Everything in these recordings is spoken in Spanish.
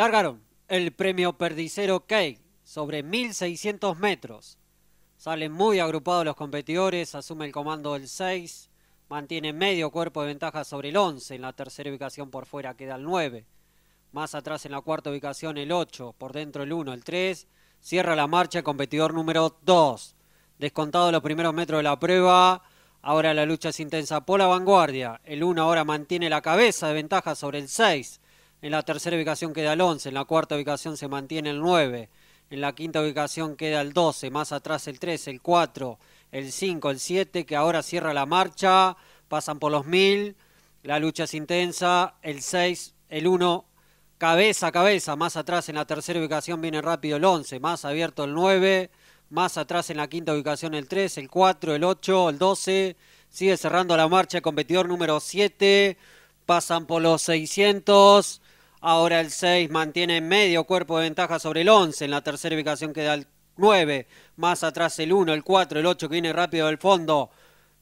Largaron el premio Perdicero K, sobre 1600 metros. Salen muy agrupados los competidores, asume el comando del 6, mantiene medio cuerpo de ventaja sobre el 11, en la tercera ubicación por fuera queda el 9, más atrás en la cuarta ubicación el 8, por dentro el 1, el 3, cierra la marcha el competidor número 2. Descontado los primeros metros de la prueba, ahora la lucha es intensa por la vanguardia, el 1 ahora mantiene la cabeza de ventaja sobre el 6, en la tercera ubicación queda el 11, en la cuarta ubicación se mantiene el 9, en la quinta ubicación queda el 12, más atrás el 3, el 4, el 5, el 7, que ahora cierra la marcha, pasan por los 1000, la lucha es intensa, el 6, el 1, cabeza a cabeza, más atrás en la tercera ubicación viene rápido el 11, más abierto el 9, más atrás en la quinta ubicación el 3, el 4, el 8, el 12, sigue cerrando la marcha el competidor número 7, pasan por los 600, Ahora el 6 mantiene medio cuerpo de ventaja sobre el 11 en la tercera ubicación queda el 9. Más atrás el 1, el 4, el 8 que viene rápido del fondo.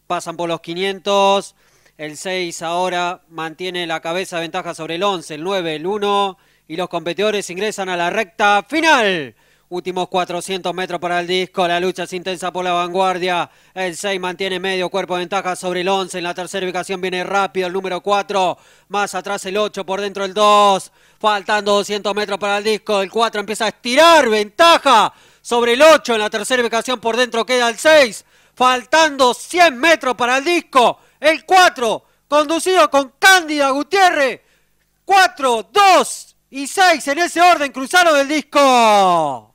Pasan por los 500. El 6 ahora mantiene la cabeza de ventaja sobre el 11, el 9, el 1. Y los competidores ingresan a la recta final. Últimos 400 metros para el disco, la lucha es intensa por la vanguardia. El 6 mantiene medio cuerpo de ventaja sobre el 11. En la tercera ubicación viene rápido el número 4. Más atrás el 8, por dentro el 2. Faltando 200 metros para el disco, el 4 empieza a estirar ventaja sobre el 8. En la tercera ubicación por dentro queda el 6. Faltando 100 metros para el disco, el 4, conducido con Cándida Gutiérrez. 4, 2 y 6 en ese orden cruzaron el disco.